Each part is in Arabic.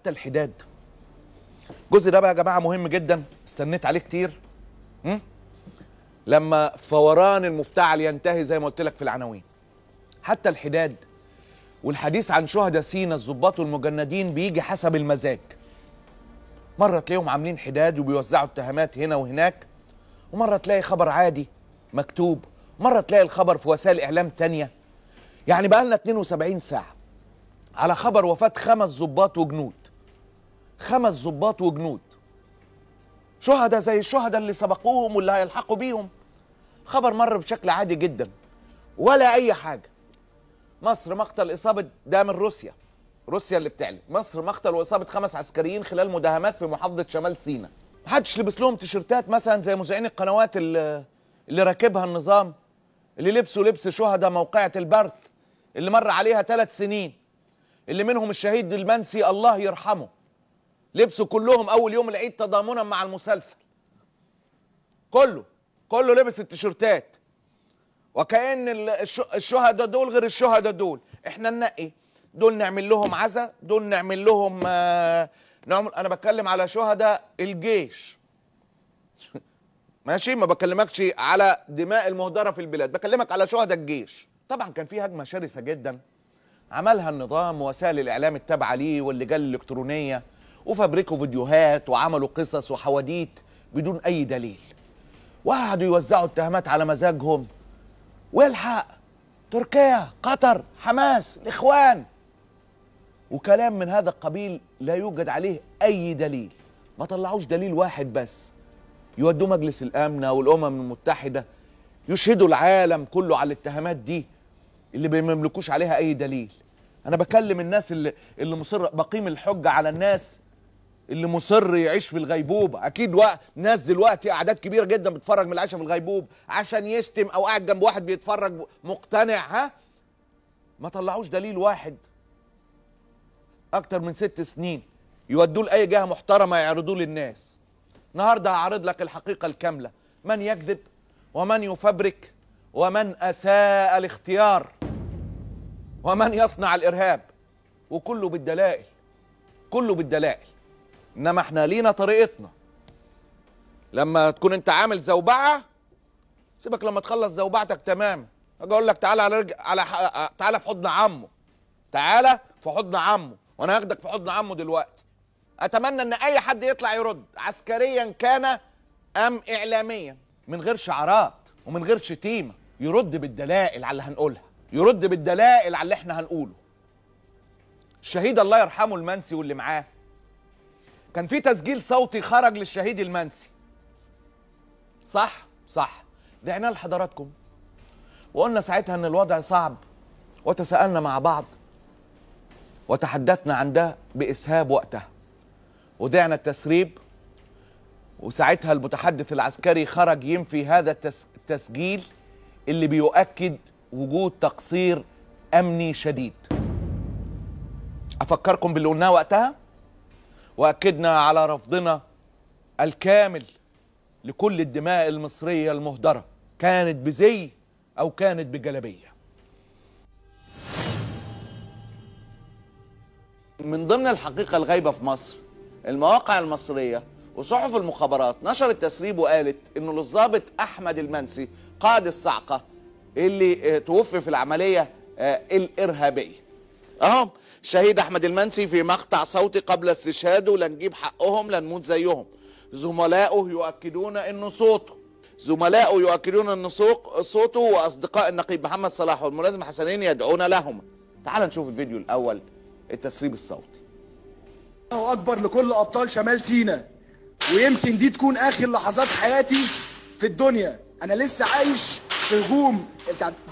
حتى الحداد الجزء ده بقى يا جماعه مهم جدا استنيت عليه كتير م? لما فوران المفتعل ينتهي زي ما قلت لك في العناوين حتى الحداد والحديث عن شهداء سينا الظباط والمجندين بيجي حسب المزاج مره تلاقيهم عاملين حداد وبيوزعوا اتهامات هنا وهناك ومره تلاقي خبر عادي مكتوب مره تلاقي الخبر في وسائل اعلام تانية يعني بقى لنا 72 ساعه على خبر وفاه خمس ظباط وجنود خمس ضباط وجنود شهداء زي الشهداء اللي سبقوهم واللي هيلحقوا بيهم خبر مر بشكل عادي جدا ولا اي حاجه مصر مقتل اصابه ده من روسيا روسيا اللي بتعلن مصر مقتل واصابه خمس عسكريين خلال مداهمات في محافظه شمال سيناء محدش لبس لهم تيشيرتات مثلا زي مذيعين القنوات اللي, اللي راكبها النظام اللي لبسوا لبس شهداء موقعة البرث اللي مر عليها ثلاث سنين اللي منهم الشهيد المنسي الله يرحمه لبسوا كلهم اول يوم العيد تضامنا مع المسلسل كله كله لبس التيشيرتات وكأن الشهداء دول غير الشهداء دول احنا ننقي دول نعمل لهم عزا دول نعمل لهم آه، نعمل انا بتكلم على شهداء الجيش ماشي ما بكلمكش على دماء المهدره في البلاد بكلمك على شهداء الجيش طبعا كان في هجمه شرسه جدا عملها النظام ووسائل الاعلام التابعه ليه واللجان الالكترونيه وفبركوا فيديوهات وعملوا قصص وحواديت بدون أي دليل وقعدوا يوزعوا اتهامات على مزاجهم والحق تركيا قطر حماس الإخوان وكلام من هذا القبيل لا يوجد عليه أي دليل ما طلعوش دليل واحد بس يودوا مجلس الأمن والأمم المتحدة يشهدوا العالم كله على الاتهامات دي اللي ما يملكوش عليها أي دليل أنا بكلم الناس اللي, اللي مصر بقيم الحجة على الناس اللي مصر يعيش في الغيبوبه اكيد وقت ناس دلوقتي اعداد كبيره جدا بتتفرج من العشاء في الغيبوبه عشان يشتم او قاعد جنب واحد بيتفرج مقتنع ها ما طلعوش دليل واحد اكتر من ست سنين يودوه لاي جهه محترمه يعرضوه للناس النهارده هعرض لك الحقيقه الكامله من يكذب ومن يفبرك ومن اساء الاختيار ومن يصنع الارهاب وكله بالدلائل كله بالدلائل انما احنا لينا طريقتنا لما تكون انت عامل زوبعه سيبك لما تخلص زوبعتك تمام اجي اقول لك تعالى على رج... على ح... تعالى في حضن عمه تعالى في حضن عمه وانا هاخدك في حضن عمه دلوقتي اتمنى ان اي حد يطلع يرد عسكريا كان ام اعلاميا من غير شعارات ومن غير شتيمه يرد بالدلائل على اللي هنقولها يرد بالدلائل على اللي احنا هنقوله الشهيد الله يرحمه المنسي واللي معاه كان في تسجيل صوتي خرج للشهيد المنسي صح صح دعنا لحضراتكم وقلنا ساعتها ان الوضع صعب وتساءلنا مع بعض وتحدثنا عن ده باسهاب وقتها ودعنا التسريب وساعتها المتحدث العسكري خرج ينفي هذا التسجيل اللي بيؤكد وجود تقصير امني شديد افكركم باللي قلناه وقتها واكدنا على رفضنا الكامل لكل الدماء المصريه المهدره كانت بزي او كانت بجلبيه من ضمن الحقيقه الغايبه في مصر المواقع المصريه وصحف المخابرات نشرت تسريب وقالت انه للضابط احمد المنسي قائد الصعقه اللي توفي في العمليه آه، الارهابيه اهم شهيد احمد المنسي في مقطع صوتي قبل استشهاده لنجيب حقهم لنموت زيهم زملائه يؤكدون ان صوته زملائه يؤكدون ان صوته واصدقاء النقيب محمد صلاح والملازم حسنين يدعون لهما تعال نشوف الفيديو الاول التسريب الصوتي الله اكبر لكل ابطال شمال سينا ويمكن دي تكون اخر لحظات حياتي في الدنيا انا لسه عايش في هجوم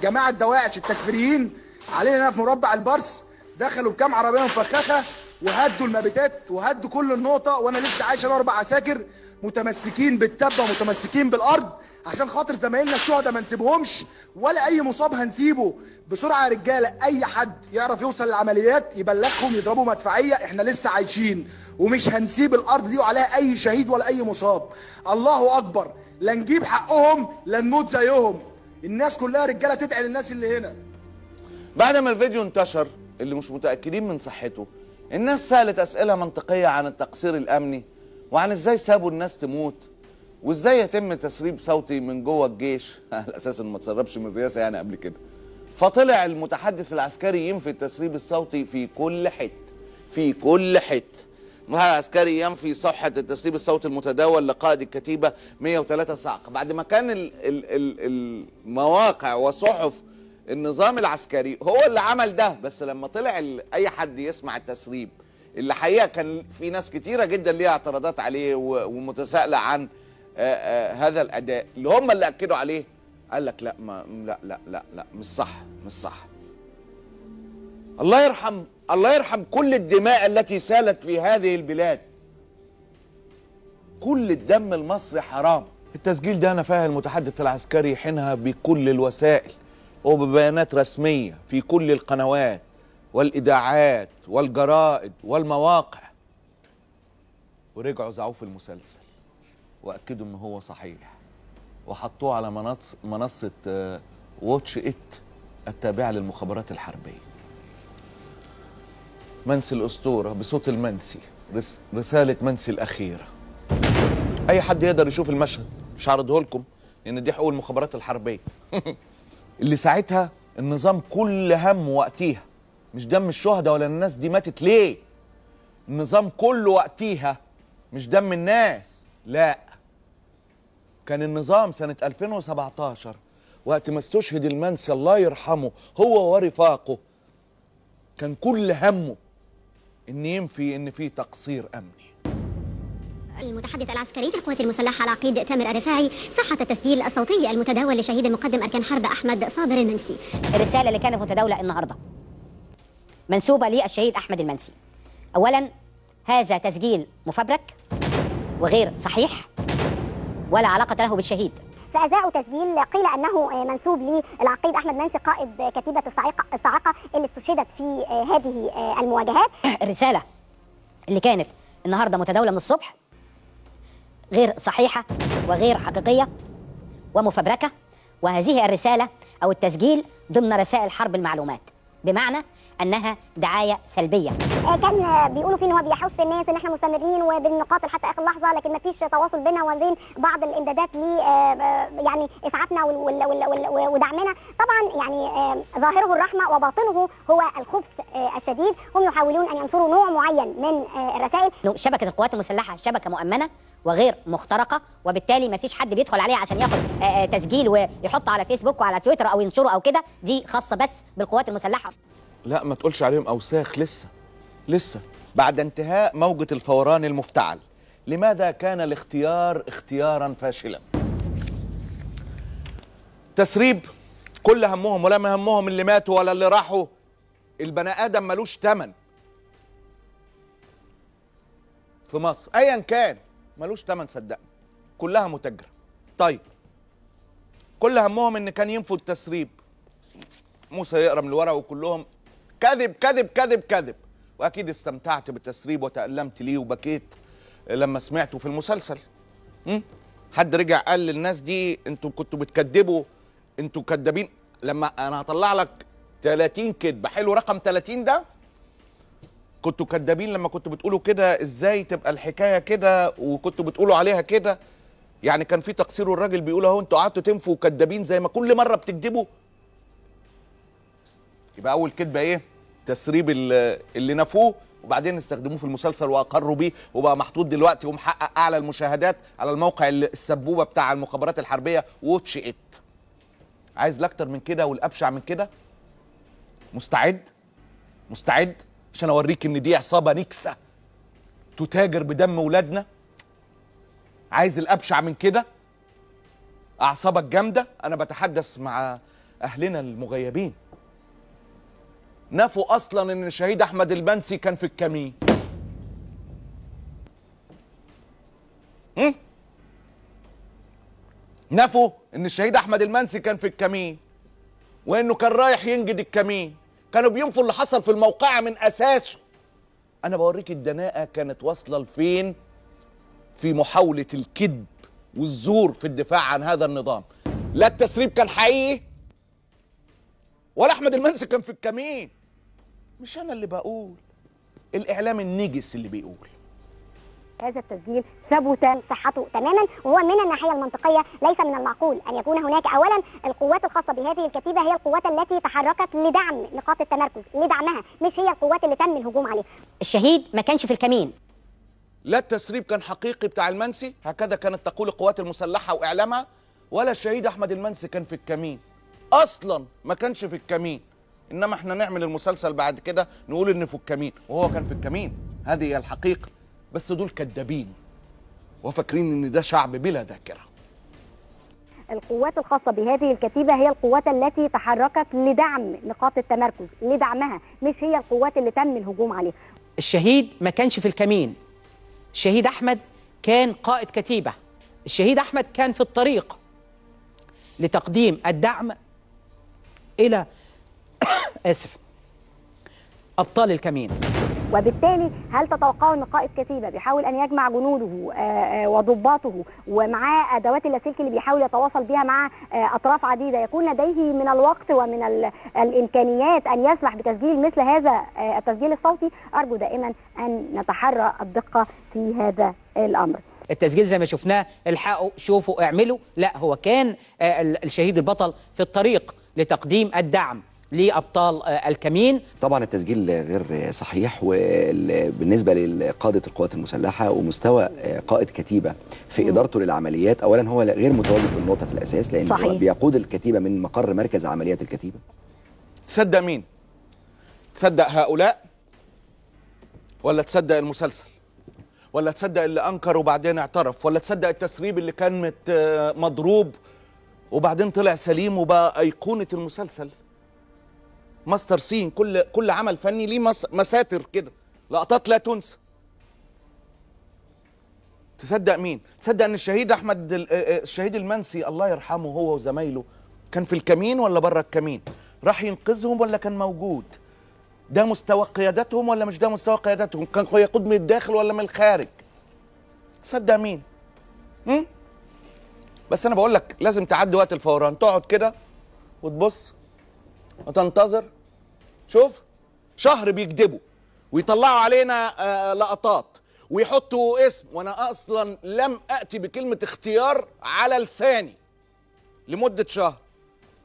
جماعه دواعش التكفيريين علينا هنا في مربع البرس دخلوا بكام عربيه مفخخه وهدوا المبيتات وهدوا كل النقطه وانا لسه عايش انا اربع عساكر متمسكين بالتبه ومتمسكين بالارض عشان خاطر زمايلنا الشهداء ما نسيبهمش ولا اي مصاب هنسيبه بسرعه يا رجاله اي حد يعرف يوصل للعمليات يبلغهم يضربوا مدفعيه احنا لسه عايشين ومش هنسيب الارض دي وعليها اي شهيد ولا اي مصاب الله اكبر لا نجيب حقهم لا نموت زيهم الناس كلها رجاله تدعي للناس اللي هنا بعد ما الفيديو انتشر اللي مش متأكدين من صحته الناس سألت أسئلة منطقية عن التقصير الأمني وعن إزاي سابوا الناس تموت وإزاي يتم تسريب صوتي من جوه الجيش على أساس إنه ما تسربش من الرئاسة يعني قبل كده فطلع المتحدث العسكري ينفي التسريب الصوتي في كل حتة في كل حتة المتحدث العسكري ينفي صحة التسريب الصوتي المتداول لقائد الكتيبة 103 صعق بعد ما كان المواقع وصحف النظام العسكري هو اللي عمل ده بس لما طلع اي حد يسمع التسريب اللي حقيقه كان في ناس كتيره جدا ليها اعتراضات عليه ومتسائله عن هذا الاداء اللي هم اللي اكدوا عليه قال لك لا ما لا لا لا لا مش صح مش صح الله يرحم الله يرحم كل الدماء التي سالت في هذه البلاد كل الدم المصري حرام التسجيل ده انا فاهم المتحدث العسكري حينها بكل الوسائل وببيانات رسمية في كل القنوات والإذاعات والجرائد والمواقع ورجعوا زعوه في المسلسل وأكدوا إن هو صحيح وحطوه على منص منصة واتش آه، إت التابعة للمخابرات الحربية منسي الأسطورة بصوت المنسي رس رسالة منسي الأخيرة أي حد يقدر يشوف المشهد مش هعرضه لكم لأن دي حقوق المخابرات الحربية اللي ساعتها النظام كل همه وقتيها مش دم الشهداء ولا الناس دي ماتت ليه النظام كله وقتيها مش دم الناس لا كان النظام سنة 2017 وقت ما استشهد المنسي الله يرحمه هو ورفاقه كان كل همه ان ينفي ان في تقصير امني المتحدث العسكري للقوات المسلحة العقيد تامر الرفاعي صحة التسجيل الصوتي المتداول لشهيد المقدم أركان حرب أحمد صابر المنسي الرسالة اللي كانت متداولة النهاردة منسوبة للشهيد أحمد المنسي أولا هذا تسجيل مفبرك وغير صحيح ولا علاقة له بالشهيد فأذاعوا تسجيل قيل أنه منسوب للعقيد أحمد منسي قائد كتيبة الصاعقة اللي استشهدت في هذه المواجهات الرسالة اللي كانت النهاردة متداولة من الصبح غير صحيحة وغير حقيقية ومفبركة وهذه الرسالة أو التسجيل ضمن رسائل حرب المعلومات بمعنى انها دعايه سلبيه آه، كان بيقولوا فيه ان هو بيحث الناس ان احنا مستمرين وبنقاتل حتى اخر لحظه لكن ما فيش تواصل بيننا وبين بعض الامدادات ل آه، آه، يعني اسعافنا ودعمنا طبعا يعني ظاهره الرحمه وباطنه هو الخبث الشديد هم يحاولون ان ينشروا نوع معين من الرسائل شبكه القوات المسلحه شبكه مؤمنه وغير مخترقه وبالتالي ما فيش حد بيدخل عليها عشان ياخد تسجيل ويحطه على فيسبوك وعلى تويتر او ينشره او كده دي خاصه بس بالقوات المسلحه لا ما تقولش عليهم أوساخ لسه لسه بعد انتهاء موجة الفوران المفتعل لماذا كان الاختيار اختيارا فاشلا تسريب كل همهم ولا ما همهم اللي ماتوا ولا اللي راحوا البني آدم ملوش تمن في مصر ايا كان ملوش تمن صدقني كلها متاجره طيب كل همهم ان كان ينفوا التسريب موسى يقرا من الورقه وكلهم كذب كذب كذب كذب واكيد استمتعت بالتسريب وتالمت ليه وبكيت لما سمعته في المسلسل م? حد رجع قال للناس دي انتوا كنتوا بتكذبوا انتوا كذابين لما انا هطلع لك 30 كذبه حلو رقم 30 ده كنتوا كذابين لما كنتوا بتقولوا كده ازاي تبقى الحكايه كده وكنتوا بتقولوا عليها كده يعني كان في تقصير والراجل بيقول اهو انتوا قعدتوا تنفوا كذابين زي ما كل مره بتكذبوا يبقى اول كذبه ايه تسريب اللي نفوه وبعدين استخدموه في المسلسل واقروا بيه وبقى محطوط دلوقتي ومحقق اعلى المشاهدات على الموقع السبوبه بتاع المخابرات الحربيه واتش ات عايز الاكتر من كده والابشع من كده مستعد مستعد عشان اوريك ان دي عصابه نكسه تتاجر بدم ولادنا عايز الابشع من كده اعصابك جامده انا بتحدث مع اهلنا المغيبين نفوا اصلا ان الشهيد احمد البنسي كان في الكمين نفوا ان الشهيد احمد المنسي كان في الكمين وانه كان رايح ينجد الكمين كانوا بينفوا اللي حصل في الموقعه من اساسه انا بوريك الدناءه كانت واصله لفين في محاوله الكذب والزور في الدفاع عن هذا النظام لا التسريب كان حقيقي ولا احمد المنسي كان في الكمين مش انا اللي بقول الاعلام النجس اللي بيقول هذا التسجيل ثبت صحته تماما وهو من الناحيه المنطقيه ليس من المعقول ان يكون هناك اولا القوات الخاصه بهذه الكتيبه هي القوات التي تحركت لدعم نقاط التمركز لدعمها مش هي القوات اللي تم الهجوم عليها الشهيد ما كانش في الكمين لا التسريب كان حقيقي بتاع المنسي هكذا كانت تقول القوات المسلحه واعلامها ولا الشهيد احمد المنسي كان في الكمين اصلا ما كانش في الكمين انما احنا نعمل المسلسل بعد كده نقول ان في الكمين وهو كان في الكمين هذه هي الحقيقه بس دول كدابين وفاكرين ان ده شعب بلا ذاكره القوات الخاصة بهذه الكتيبة هي القوات التي تحركت لدعم نقاط التمركز لدعمها مش هي القوات اللي تم الهجوم عليها الشهيد ما كانش في الكمين الشهيد أحمد كان قائد كتيبة الشهيد أحمد كان في الطريق لتقديم الدعم إلى اسف ابطال الكمين وبالتالي هل تتوقعوا ان قائد كتيبه بيحاول ان يجمع جنوده آه، آه، وضباطه ومعاه ادوات اللاسلكي اللي بيحاول يتواصل بها مع آه، اطراف عديده يكون لديه من الوقت ومن الامكانيات ان يسمح بتسجيل مثل هذا التسجيل الصوتي ارجو دائما ان نتحرى الدقه في هذا الامر التسجيل زي ما شفناه الحقوا شوفوا اعملوا لا هو كان الشهيد البطل في الطريق لتقديم الدعم لابطال آه، الكمين طبعا التسجيل غير صحيح وبالنسبه لقاده القوات المسلحه ومستوى آه، قائد كتيبه في ادارته للعمليات اولا هو غير متواجد في النقطه في الاساس لان صحيح. هو بيقود الكتيبه من مقر مركز عمليات الكتيبه تصدق مين تصدق هؤلاء ولا تصدق المسلسل ولا تصدق اللي انكر وبعدين اعترف ولا تصدق التسريب اللي كان آه، مضروب وبعدين طلع سليم وبقى ايقونه المسلسل ماستر سين كل كل عمل فني ليه مساتر كده لقطات لا تنسى تصدق مين تصدق ان الشهيد احمد آه، آه، الشهيد المنسي الله يرحمه هو وزمايله كان في الكمين ولا بره الكمين راح ينقذهم ولا كان موجود ده مستوى قيادتهم ولا مش ده مستوى قيادتهم كان يقود من الداخل ولا من الخارج تصدق مين م? بس انا بقول لك لازم تعدي وقت الفوران تقعد كده وتبص وتنتظر شوف شهر بيكذبوا ويطلعوا علينا آه، لقطات ويحطوا اسم وانا اصلا لم اتي بكلمه اختيار على لساني لمده شهر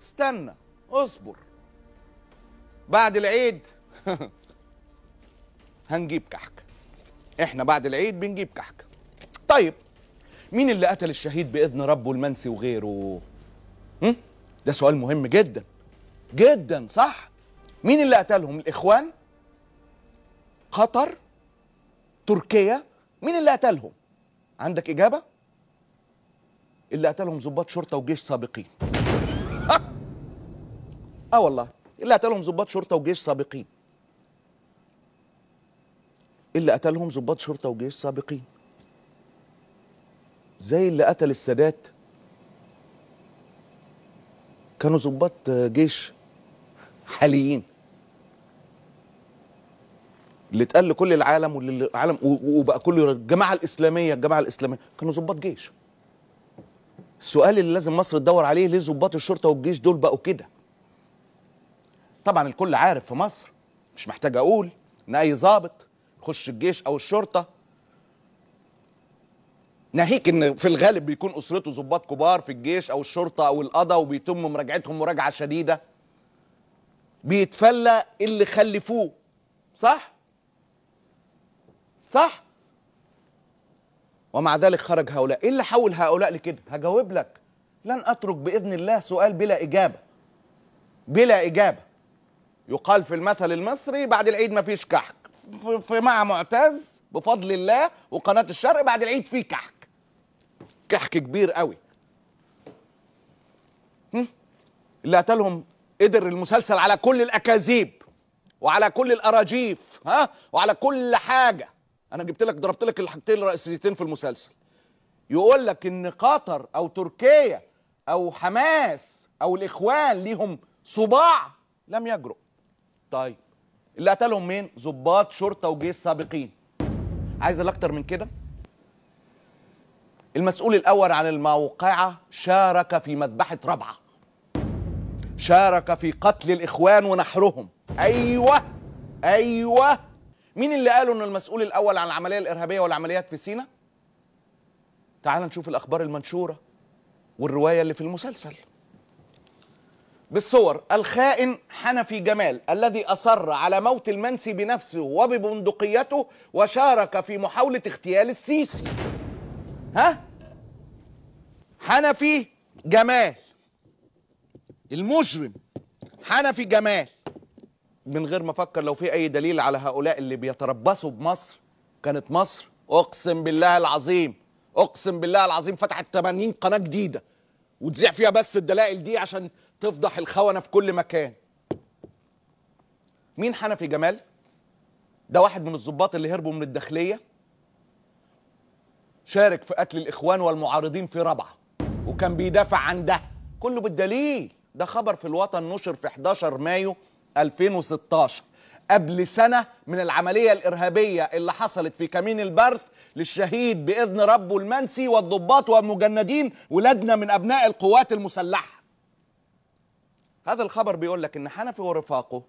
استنى اصبر بعد العيد هنجيب كحك احنا بعد العيد بنجيب كحك طيب مين اللي قتل الشهيد باذن ربه المنسي وغيره ده سؤال مهم جدا جدا صح مين اللي قتلهم الاخوان قطر تركيا مين اللي قتلهم عندك اجابه اللي قتلهم ضباط شرطه وجيش سابقين أه! اه, والله اللي قتلهم ضباط شرطه وجيش سابقين اللي قتلهم ضباط شرطه وجيش سابقين زي اللي قتل السادات كانوا ضباط جيش حاليين اللي اتقال لكل العالم وللعالم وبقى كله الجماعه الاسلاميه الجماعه الاسلاميه كانوا ظباط جيش السؤال اللي لازم مصر تدور عليه ليه ظباط الشرطه والجيش دول بقوا كده طبعا الكل عارف في مصر مش محتاج اقول ان اي ظابط يخش الجيش او الشرطه ناهيك ان في الغالب بيكون اسرته ظباط كبار في الجيش او الشرطه او القضاء وبيتم مراجعتهم مراجعه شديده بيتفلى إيه اللي خلفوه صح صح ومع ذلك خرج هؤلاء ايه اللي حول هؤلاء لكده هجاوب لك لن اترك باذن الله سؤال بلا اجابه بلا اجابه يقال في المثل المصري بعد العيد ما فيش كحك في مع معتز بفضل الله وقناه الشرق بعد العيد في كحك كحك كبير قوي اللي قتلهم قدر المسلسل على كل الاكاذيب وعلى كل الاراجيف ها وعلى كل حاجه انا جبت لك ضربت لك الحاجتين الرئيسيتين في المسلسل يقول لك ان قطر او تركيا او حماس او الاخوان ليهم صباع لم يجرؤ طيب اللي قتلهم مين ضباط شرطه وجيش سابقين عايز اكتر من كده المسؤول الاول عن الموقعه شارك في مذبحه ربعه شارك في قتل الاخوان ونحرهم ايوه ايوه مين اللي قالوا ان المسؤول الاول عن العمليه الارهابيه والعمليات في سينا تعال نشوف الاخبار المنشوره والروايه اللي في المسلسل بالصور الخائن حنفي جمال الذي اصر على موت المنسي بنفسه وببندقيته وشارك في محاوله اغتيال السيسي ها حنفي جمال المجرم حنفي جمال من غير ما افكر لو في اي دليل على هؤلاء اللي بيتربصوا بمصر كانت مصر اقسم بالله العظيم اقسم بالله العظيم فتحت 80 قناه جديده وتذيع فيها بس الدلائل دي عشان تفضح الخونه في كل مكان مين حنفي جمال ده واحد من الضباط اللي هربوا من الداخليه شارك في قتل الاخوان والمعارضين في ربعه وكان بيدافع عن ده كله بالدليل ده خبر في الوطن نشر في 11 مايو 2016 قبل سنة من العملية الإرهابية اللي حصلت في كمين البرث للشهيد بإذن ربه المنسي والضباط والمجندين ولادنا من أبناء القوات المسلحة هذا الخبر بيقول لك إن حنفي ورفاقه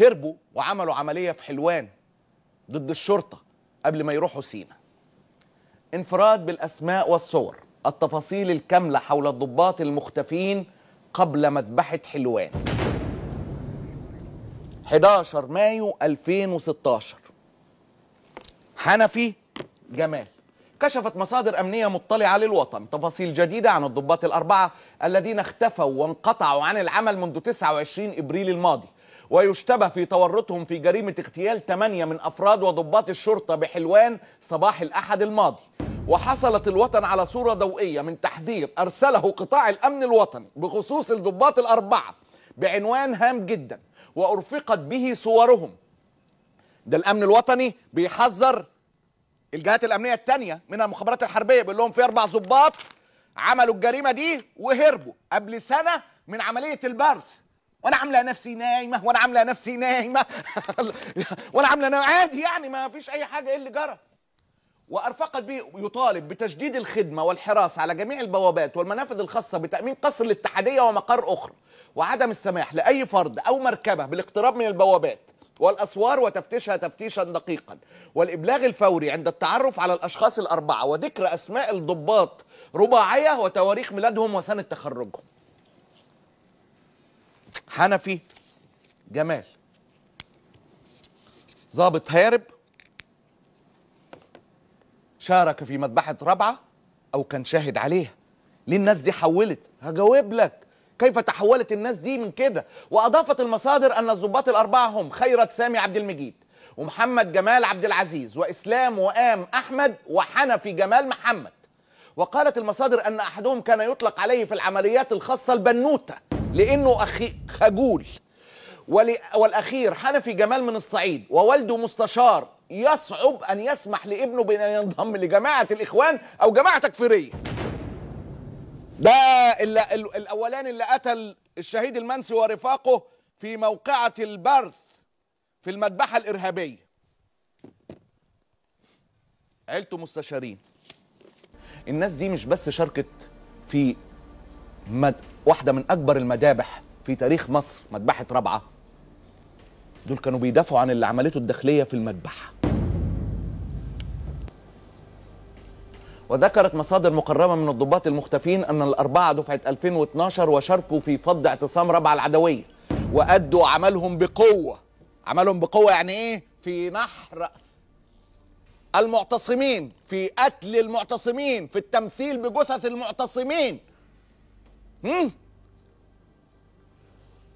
هربوا وعملوا عملية في حلوان ضد الشرطة قبل ما يروحوا سينا انفراد بالأسماء والصور التفاصيل الكاملة حول الضباط المختفين قبل مذبحة حلوان 11 مايو 2016 حنفي جمال كشفت مصادر أمنية مطلعة للوطن تفاصيل جديدة عن الضباط الأربعة الذين اختفوا وانقطعوا عن العمل منذ 29 إبريل الماضي ويشتبه في تورطهم في جريمة اغتيال 8 من أفراد وضباط الشرطة بحلوان صباح الأحد الماضي وحصلت الوطن على صورة ضوئية من تحذير أرسله قطاع الأمن الوطني بخصوص الضباط الأربعة بعنوان هام جدا وأرفقت به صورهم ده الأمن الوطني بيحذر الجهات الأمنية الثانيه من المخابرات الحربية بيقول لهم في أربع ضباط عملوا الجريمة دي وهربوا قبل سنة من عملية البرث وانا عامله نفسي نايمه وانا عامله نفسي نايمه وانا عامله عادي يعني ما فيش اي حاجه ايه اللي جرى وأرفقت به يطالب بتجديد الخدمة والحراسة على جميع البوابات والمنافذ الخاصة بتأمين قصر الاتحادية ومقر أخرى وعدم السماح لأي فرد أو مركبة بالاقتراب من البوابات والأسوار وتفتيشها تفتيشا دقيقا والإبلاغ الفوري عند التعرف على الأشخاص الأربعة وذكر أسماء الضباط رباعية وتواريخ ميلادهم وسنة تخرجهم حنفي جمال ضابط هارب شارك في مذبحة رابعة أو كان شاهد عليها ليه الناس دي حولت هجاوب لك كيف تحولت الناس دي من كده وأضافت المصادر أن الضباط الأربعة هم خيرت سامي عبد المجيد ومحمد جمال عبد العزيز وإسلام وآم أحمد وحنفي جمال محمد وقالت المصادر أن أحدهم كان يطلق عليه في العمليات الخاصة البنوتة لأنه أخي خجول والأخير حنفي جمال من الصعيد ووالده مستشار يصعب ان يسمح لابنه بان ينضم لجماعه الاخوان او جماعه تكفيريه ده اللي الاولاني اللي قتل الشهيد المنسي ورفاقه في موقعه البرث في المذبحه الارهابيه عيلته مستشارين الناس دي مش بس شاركت في مد... واحده من اكبر المذابح في تاريخ مصر مذبحه رابعه دول كانوا بيدافعوا عن اللي عملته الداخليه في المذبحه وذكرت مصادر مقربة من الضباط المختفين أن الأربعة دفعة 2012 وشاركوا في فض اعتصام ربع العدوية وأدوا عملهم بقوة عملهم بقوة يعني إيه؟ في نحر المعتصمين في قتل المعتصمين في التمثيل بجثث المعتصمين مم.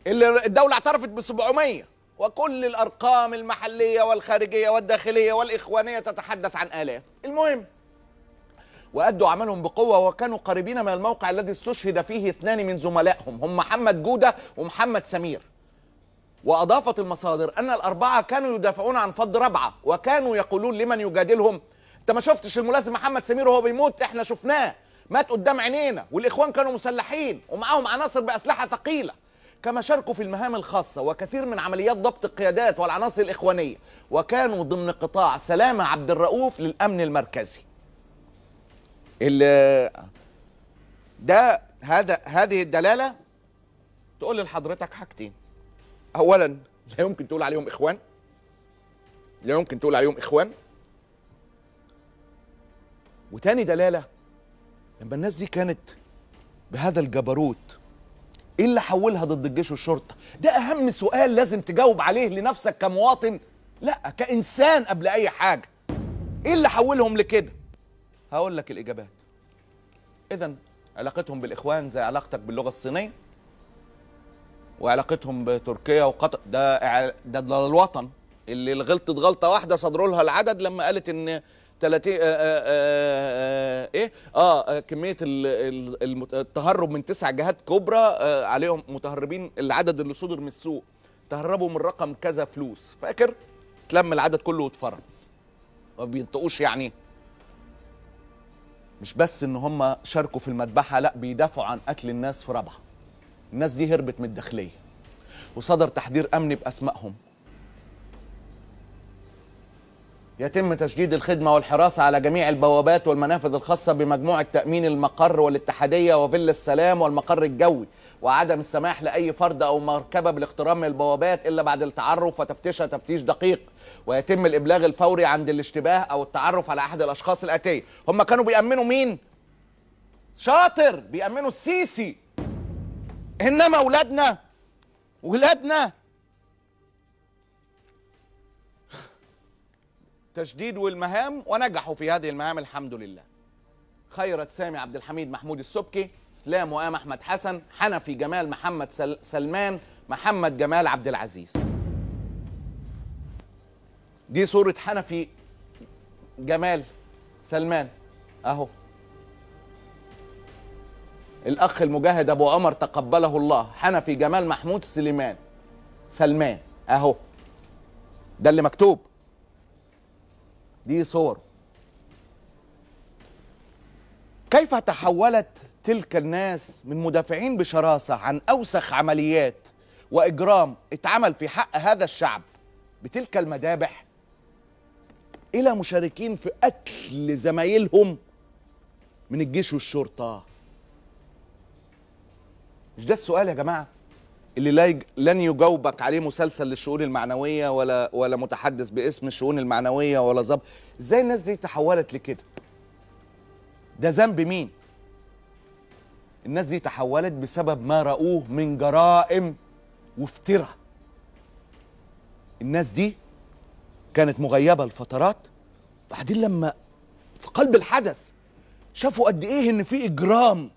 اللي الدولة اعترفت ب 700 وكل الأرقام المحلية والخارجية والداخلية والإخوانية تتحدث عن آلاف المهم وأدوا عملهم بقوة وكانوا قريبين من الموقع الذي استشهد فيه اثنان من زملائهم هم محمد جودة ومحمد سمير وأضافت المصادر أن الأربعة كانوا يدافعون عن فض ربعة وكانوا يقولون لمن يجادلهم أنت ما شفتش الملازم محمد سمير وهو بيموت إحنا شفناه مات قدام عينينا والإخوان كانوا مسلحين ومعاهم عناصر بأسلحة ثقيلة كما شاركوا في المهام الخاصة وكثير من عمليات ضبط القيادات والعناصر الإخوانية وكانوا ضمن قطاع سلامة عبد الرؤوف للأمن المركزي ال ده هذا هذه الدلاله تقول لحضرتك حاجتين اولا لا يمكن تقول عليهم اخوان لا يمكن تقول عليهم اخوان وتاني دلاله لما الناس دي كانت بهذا الجبروت ايه اللي حولها ضد الجيش والشرطه ده اهم سؤال لازم تجاوب عليه لنفسك كمواطن لا كانسان قبل اي حاجه ايه اللي حولهم لكده هقول لك الاجابات اذا علاقتهم بالاخوان زي علاقتك باللغه الصينيه وعلاقتهم بتركيا وقطر ده ده, ده الوطن اللي غلطت غلطه واحده صدروا لها العدد لما قالت ان 30 آآ آآ ايه اه, آه، كميه التهرب من تسع جهات كبرى آه، عليهم متهربين العدد اللي صدر من السوق تهربوا من رقم كذا فلوس فاكر تلم العدد كله واتفرج ما بينطقوش يعني مش بس ان هم شاركوا في المذبحه لا بيدافعوا عن قتل الناس في ربعه الناس دي هربت من الداخليه وصدر تحذير امني باسمائهم يتم تشديد الخدمة والحراسة على جميع البوابات والمنافذ الخاصة بمجموعة تأمين المقر والاتحادية وفيلا السلام والمقر الجوي وعدم السماح لأي فرد أو مركبة بالاقتراب من البوابات إلا بعد التعرف وتفتيشها تفتيش دقيق ويتم الإبلاغ الفوري عند الاشتباه أو التعرف على أحد الأشخاص الآتية هم كانوا بيأمنوا مين؟ شاطر بيأمنوا السيسي إنما ولادنا ولادنا تشديد والمهام ونجحوا في هذه المهام الحمد لله خيرت سامي عبد الحميد محمود السبكي سلام وام احمد حسن حنفي جمال محمد سل سلمان محمد جمال عبد العزيز دي صوره حنفي جمال سلمان اهو الاخ المجاهد ابو عمر تقبله الله حنفي جمال محمود سليمان سلمان اهو ده اللي مكتوب دي صور كيف تحولت تلك الناس من مدافعين بشراسة عن أوسخ عمليات وإجرام اتعمل في حق هذا الشعب بتلك المذابح إلى مشاركين في قتل زمايلهم من الجيش والشرطة مش ده السؤال يا جماعة اللي لا يج... لن يجاوبك عليه مسلسل للشؤون المعنوية ولا ولا متحدث باسم الشؤون المعنوية ولا ظابط ازاي الناس دي تحولت لكده ده ذنب مين الناس دي تحولت بسبب ما رأوه من جرائم وفترة الناس دي كانت مغيبة لفترات بعدين لما في قلب الحدث شافوا قد ايه ان في اجرام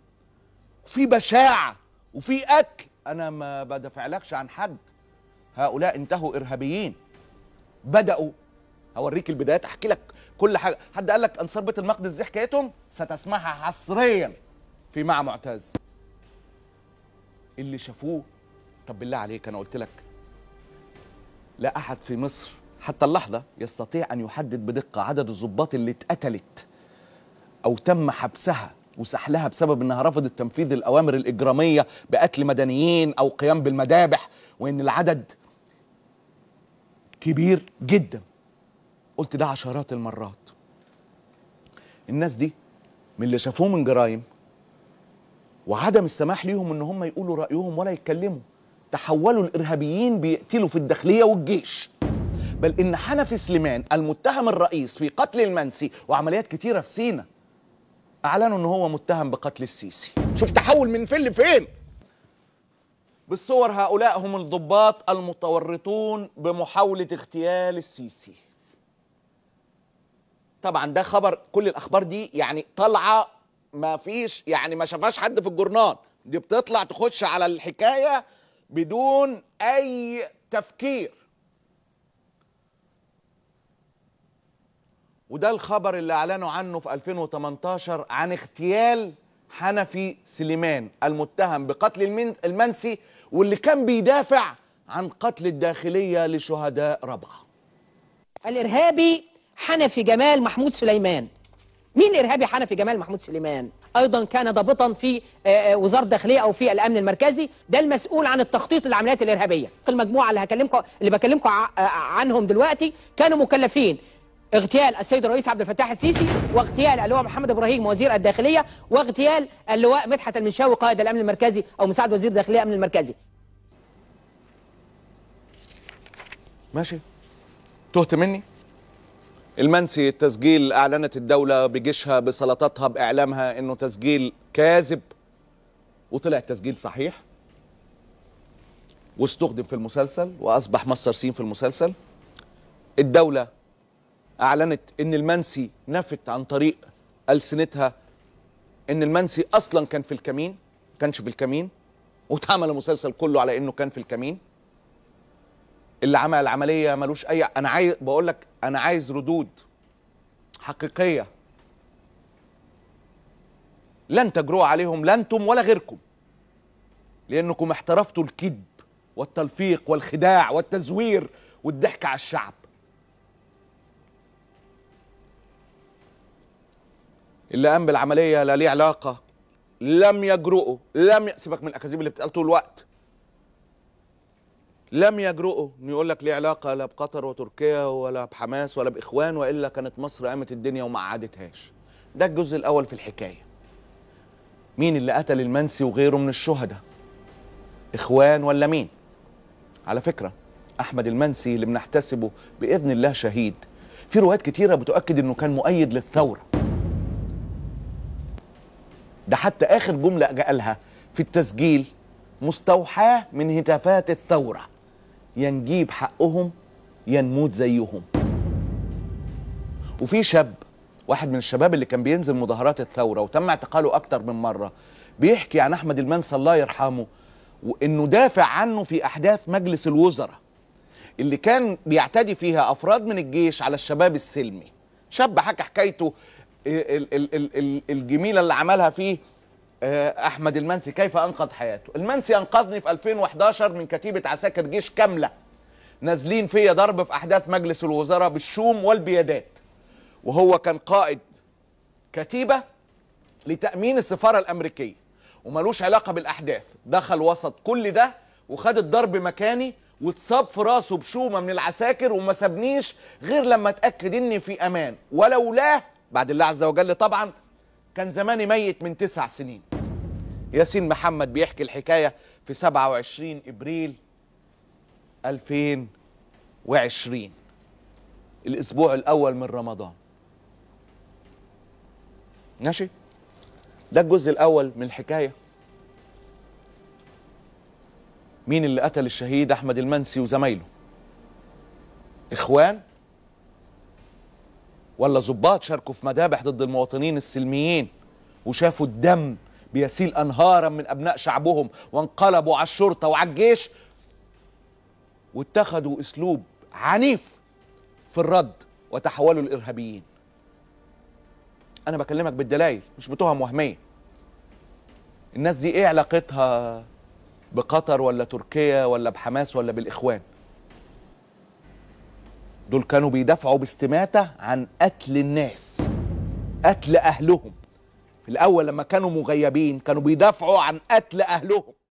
وفي بشاعة وفي قتل انا ما بدافعلكش عن حد هؤلاء انتهوا ارهابيين بدأوا هوريك البدايات احكي لك كل حاجه حد قال لك انصار بيت المقدس دي حكايتهم ستسمعها حصريا في مع معتز اللي شافوه طب بالله عليك انا قلت لك لا احد في مصر حتى اللحظه يستطيع ان يحدد بدقه عدد الضباط اللي اتقتلت او تم حبسها وسحلها بسبب انها رفضت تنفيذ الاوامر الاجراميه بقتل مدنيين او قيام بالمذابح وان العدد كبير جدا قلت ده عشرات المرات الناس دي من اللي شافوه من جرايم وعدم السماح ليهم ان هم يقولوا رايهم ولا يتكلموا تحولوا الارهابيين بيقتلوا في الداخليه والجيش بل ان حنفي سليمان المتهم الرئيس في قتل المنسي وعمليات كتيره في سينا اعلنوا ان هو متهم بقتل السيسي شوف تحول من فين لفين بالصور هؤلاء هم الضباط المتورطون بمحاوله اغتيال السيسي طبعا ده خبر كل الاخبار دي يعني طالعه ما فيش يعني ما شافهاش حد في الجورنال دي بتطلع تخش على الحكايه بدون اي تفكير وده الخبر اللي اعلنوا عنه في 2018 عن اغتيال حنفي سليمان المتهم بقتل المنسي واللي كان بيدافع عن قتل الداخليه لشهداء ربعه الارهابي حنفي جمال محمود سليمان مين ارهابي حنفي جمال محمود سليمان ايضا كان ضابطا في آه، آه، وزاره الداخليه او في الامن المركزي ده المسؤول عن التخطيط للعمليات الارهابيه المجموعه اللي هكلمكم اللي بكلمكم آه، عنهم دلوقتي كانوا مكلفين اغتيال السيد الرئيس عبد الفتاح السيسي واغتيال اللواء محمد ابراهيم وزير الداخليه واغتيال اللواء مدحت المنشاوي قائد الامن المركزي او مساعد وزير الداخليه الامن المركزي ماشي تهت مني المنسي التسجيل أعلنت الدولة بجيشها بسلطاتها بإعلامها أنه تسجيل كاذب وطلع التسجيل صحيح واستخدم في المسلسل وأصبح مصر سين في المسلسل الدولة أعلنت أن المنسي نفت عن طريق ألسنتها أن المنسي أصلا كان في الكمين كانش في الكمين واتعمل المسلسل كله على أنه كان في الكمين اللي عمل العمليه ملوش اي انا عايز بقول لك انا عايز ردود حقيقيه لن تجرؤوا عليهم لا انتم ولا غيركم لانكم احترفتوا الكذب والتلفيق والخداع والتزوير والضحك على الشعب اللي قام بالعمليه لا ليه علاقه لم يجرؤوا لم يسيبك سيبك من الاكاذيب اللي بتتقال طول الوقت لم يجرؤوا انه يقول لك ليه علاقه لا بقطر وتركيا ولا بحماس ولا باخوان والا كانت مصر قامت الدنيا وما عادتهاش. ده الجزء الاول في الحكايه. مين اللي قتل المنسي وغيره من الشهداء؟ اخوان ولا مين؟ على فكره احمد المنسي اللي بنحتسبه باذن الله شهيد في روايات كتيره بتؤكد انه كان مؤيد للثوره. ده حتى اخر جمله قالها في التسجيل مستوحاه من هتافات الثوره يا نجيب حقهم يا نموت زيهم وفي شاب واحد من الشباب اللي كان بينزل مظاهرات الثورة وتم اعتقاله أكتر من مرة بيحكي عن أحمد المنسي الله يرحمه وإنه دافع عنه في أحداث مجلس الوزراء اللي كان بيعتدي فيها أفراد من الجيش على الشباب السلمي شاب حكى حكايته الجميلة اللي عملها فيه آه، احمد المنسي كيف انقذ حياته المنسي انقذني في 2011 من كتيبه عساكر جيش كامله نازلين فيا ضرب في احداث مجلس الوزراء بالشوم والبيادات وهو كان قائد كتيبه لتامين السفاره الامريكيه وملوش علاقه بالاحداث دخل وسط كل ده وخد الضرب مكاني واتصاب في راسه بشومه من العساكر وما سابنيش غير لما اتاكد اني في امان ولولاه بعد الله عز وجل طبعا كان زماني ميت من تسع سنين ياسين محمد بيحكي الحكاية في 27 إبريل 2020 الأسبوع الأول من رمضان ماشي ده الجزء الأول من الحكاية مين اللي قتل الشهيد أحمد المنسي وزمايله إخوان ولا ظباط شاركوا في مذابح ضد المواطنين السلميين وشافوا الدم بيسيل انهارا من ابناء شعبهم وانقلبوا على الشرطه وعلى الجيش واتخذوا اسلوب عنيف في الرد وتحولوا الارهابيين انا بكلمك بالدلائل مش بتهم وهميه الناس دي ايه علاقتها بقطر ولا تركيا ولا بحماس ولا بالاخوان دول كانوا بيدافعوا باستماتة عن قتل الناس قتل أهلهم في الأول لما كانوا مغيبين كانوا بيدافعوا عن قتل أهلهم